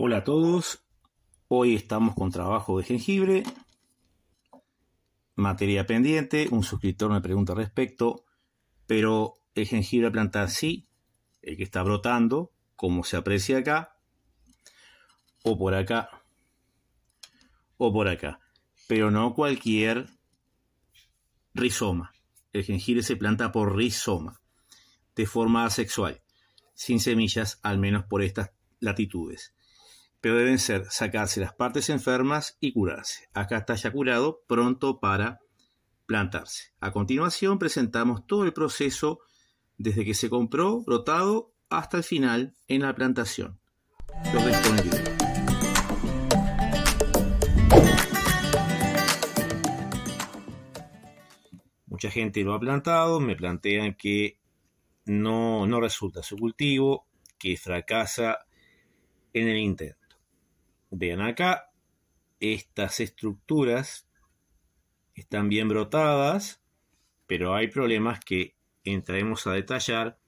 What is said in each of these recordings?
Hola a todos, hoy estamos con trabajo de jengibre. Materia pendiente, un suscriptor me pregunta al respecto, pero el jengibre a plantar sí, el que está brotando, como se aprecia acá, o por acá, o por acá, pero no cualquier rizoma. El jengibre se planta por rizoma, de forma asexual, sin semillas, al menos por estas latitudes pero deben ser sacarse las partes enfermas y curarse. Acá está ya curado, pronto para plantarse. A continuación presentamos todo el proceso desde que se compró, brotado, hasta el final en la plantación. Mucha gente lo ha plantado, me plantean que no, no resulta su cultivo, que fracasa en el Inter. Vean acá, estas estructuras están bien brotadas, pero hay problemas que entraremos a detallar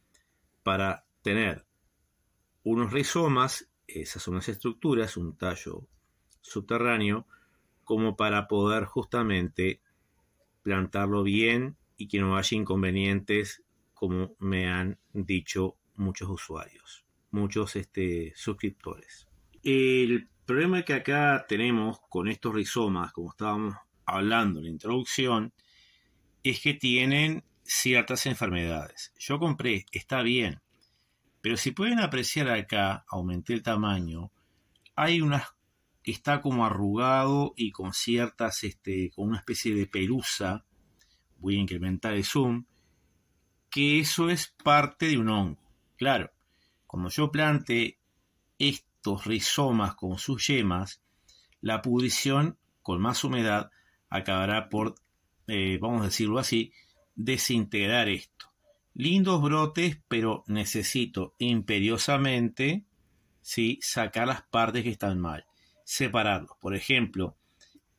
para tener unos rizomas, esas son las estructuras, un tallo subterráneo, como para poder justamente plantarlo bien y que no haya inconvenientes, como me han dicho muchos usuarios, muchos este, suscriptores. El problema que acá tenemos con estos rizomas, como estábamos hablando en la introducción, es que tienen ciertas enfermedades. Yo compré, está bien, pero si pueden apreciar acá, aumenté el tamaño, hay unas que está como arrugado y con ciertas, este, con una especie de pelusa, voy a incrementar el zoom, que eso es parte de un hongo. Claro, como yo plante este estos rizomas con sus yemas, la pudrición con más humedad acabará por, eh, vamos a decirlo así, desintegrar esto. Lindos brotes, pero necesito imperiosamente ¿sí? sacar las partes que están mal, separarlos. Por ejemplo,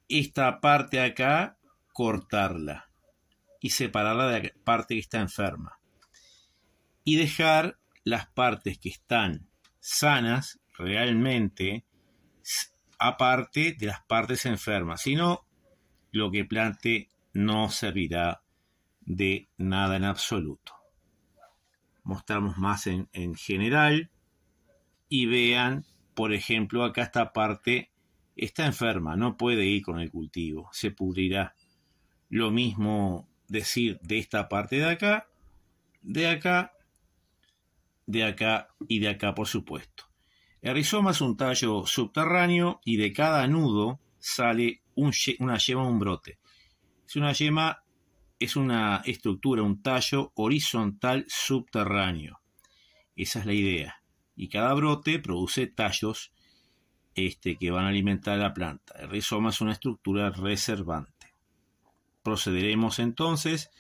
esta parte acá, cortarla y separarla de la parte que está enferma. Y dejar las partes que están sanas realmente aparte de las partes enfermas, sino lo que plante no servirá de nada en absoluto. Mostramos más en, en general y vean, por ejemplo, acá esta parte está enferma, no puede ir con el cultivo, se pudrirá. Lo mismo decir de esta parte de acá, de acá, de acá y de acá, por supuesto. El rizoma es un tallo subterráneo y de cada nudo sale una yema, un brote. Es una yema, es una estructura, un tallo horizontal subterráneo. Esa es la idea. Y cada brote produce tallos este, que van a alimentar a la planta. El rizoma es una estructura reservante. Procederemos entonces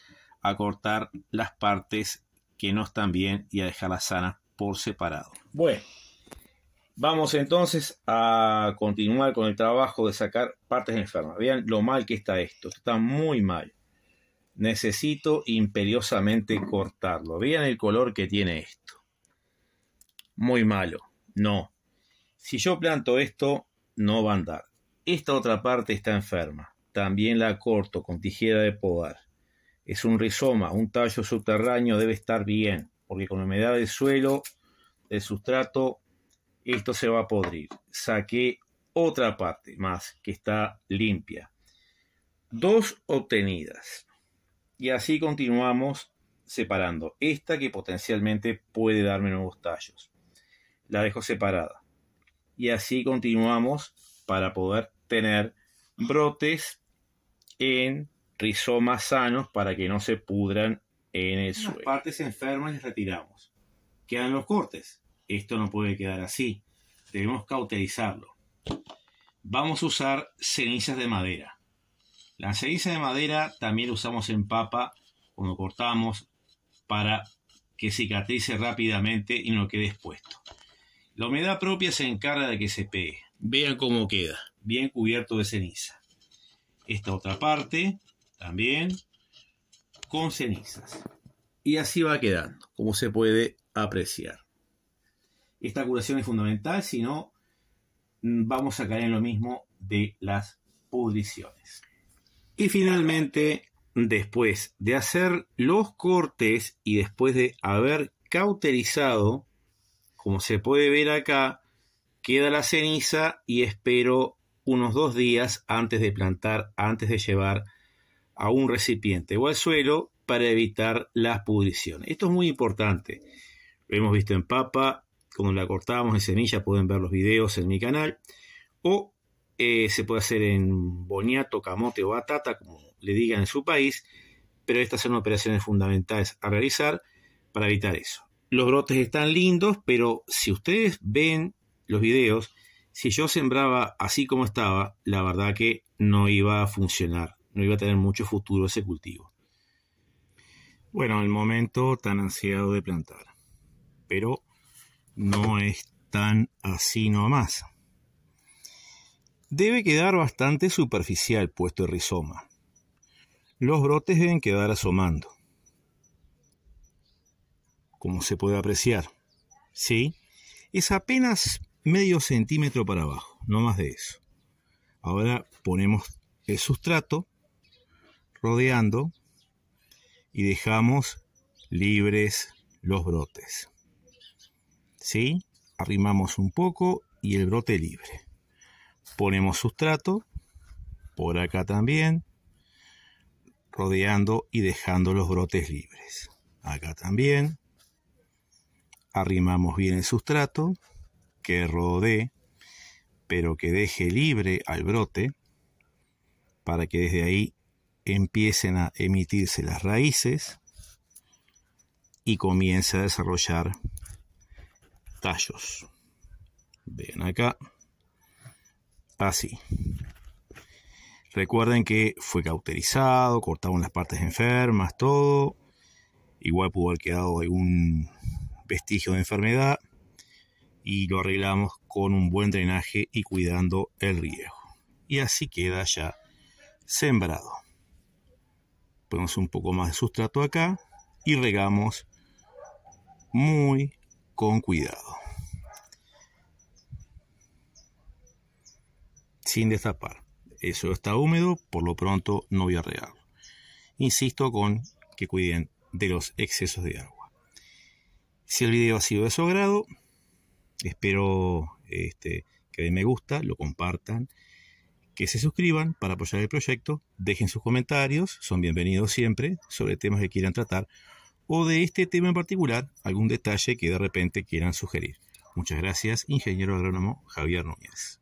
a cortar las partes que no están bien y a dejarlas sanas por separado. Bueno. Vamos entonces a continuar con el trabajo de sacar partes enfermas. Vean lo mal que está esto. Está muy mal. Necesito imperiosamente cortarlo. Vean el color que tiene esto. Muy malo. No. Si yo planto esto, no va a andar. Esta otra parte está enferma. También la corto con tijera de podar. Es un rizoma, un tallo subterráneo debe estar bien, porque con la humedad del suelo, el sustrato, esto se va a podrir. Saqué otra parte más que está limpia. Dos obtenidas. Y así continuamos separando. Esta que potencialmente puede darme nuevos tallos. La dejo separada. Y así continuamos para poder tener brotes en rizomas sanos para que no se pudran en el suelo. partes enfermas las retiramos. Quedan los cortes esto no puede quedar así. Debemos cauterizarlo. Vamos a usar cenizas de madera. La ceniza de madera también usamos en papa cuando cortamos para que cicatrice rápidamente y no quede expuesto. La humedad propia se encarga de que se pegue. Vean cómo queda. Bien cubierto de ceniza. Esta otra parte también con cenizas. Y así va quedando, como se puede apreciar esta curación es fundamental, si no, mm, vamos a caer en lo mismo de las pudriciones. Y finalmente, después de hacer los cortes y después de haber cauterizado, como se puede ver acá, queda la ceniza y espero unos dos días antes de plantar, antes de llevar a un recipiente o al suelo para evitar las pudriciones. Esto es muy importante. Lo hemos visto en papa, como la cortamos en semilla, pueden ver los videos en mi canal. O eh, se puede hacer en boniato, camote o batata, como le digan en su país, pero estas son operaciones fundamentales a realizar para evitar eso. Los brotes están lindos, pero si ustedes ven los videos, si yo sembraba así como estaba, la verdad que no iba a funcionar, no iba a tener mucho futuro ese cultivo. Bueno, el momento tan ansiado de plantar, pero no es tan así nomás. Debe quedar bastante superficial puesto el rizoma. Los brotes deben quedar asomando. Como se puede apreciar, ¿sí? Es apenas medio centímetro para abajo, no más de eso. Ahora ponemos el sustrato rodeando y dejamos libres los brotes. ¿sí? Arrimamos un poco y el brote libre. Ponemos sustrato, por acá también, rodeando y dejando los brotes libres. Acá también. Arrimamos bien el sustrato, que rodee, pero que deje libre al brote, para que desde ahí empiecen a emitirse las raíces y comience a desarrollar tallos. Ven acá. Así. Ah, Recuerden que fue cauterizado, cortamos las partes enfermas, todo. Igual pudo haber quedado algún vestigio de enfermedad. Y lo arreglamos con un buen drenaje y cuidando el riego. Y así queda ya sembrado. Ponemos un poco más de sustrato acá y regamos muy, con cuidado. Sin destapar. Eso está húmedo, por lo pronto no voy a regarlo. Insisto con que cuiden de los excesos de agua. Si el video ha sido de su agrado, espero este, que den me gusta, lo compartan, que se suscriban para apoyar el proyecto, dejen sus comentarios, son bienvenidos siempre sobre temas que quieran tratar o de este tema en particular algún detalle que de repente quieran sugerir. Muchas gracias, ingeniero agrónomo Javier Núñez.